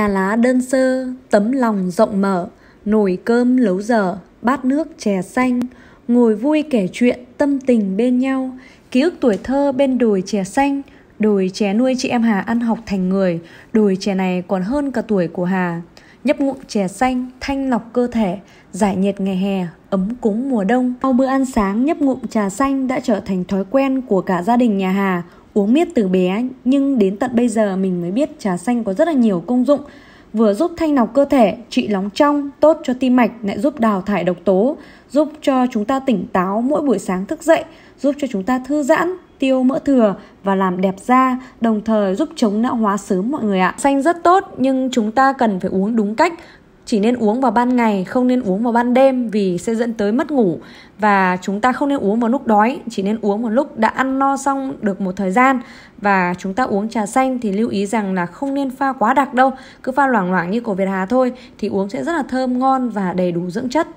Nhà lá đơn sơ, tấm lòng rộng mở, nồi cơm lấu dở, bát nước chè xanh, ngồi vui kể chuyện, tâm tình bên nhau, ký ức tuổi thơ bên đồi chè xanh, đồi chè nuôi chị em Hà ăn học thành người, đồi chè này còn hơn cả tuổi của Hà. Nhấp ngụm chè xanh, thanh lọc cơ thể, giải nhiệt ngày hè, ấm cúng mùa đông. Sau bữa ăn sáng, nhấp ngụm trà xanh đã trở thành thói quen của cả gia đình nhà Hà, uống miết từ bé nhưng đến tận bây giờ mình mới biết trà xanh có rất là nhiều công dụng vừa giúp thanh lọc cơ thể, trị nóng trong, tốt cho tim mạch, lại giúp đào thải độc tố, giúp cho chúng ta tỉnh táo mỗi buổi sáng thức dậy, giúp cho chúng ta thư giãn, tiêu mỡ thừa và làm đẹp da, đồng thời giúp chống lão hóa sớm mọi người ạ. Xanh rất tốt nhưng chúng ta cần phải uống đúng cách, chỉ nên uống vào ban ngày không nên uống vào ban đêm vì sẽ dẫn tới mất ngủ và chúng ta không nên uống vào lúc đói chỉ nên uống vào lúc đã ăn no xong được một thời gian và chúng ta uống trà xanh thì lưu ý rằng là không nên pha quá đặc đâu cứ pha loảng loảng như cổ Việt Hà thôi thì uống sẽ rất là thơm ngon và đầy đủ dưỡng chất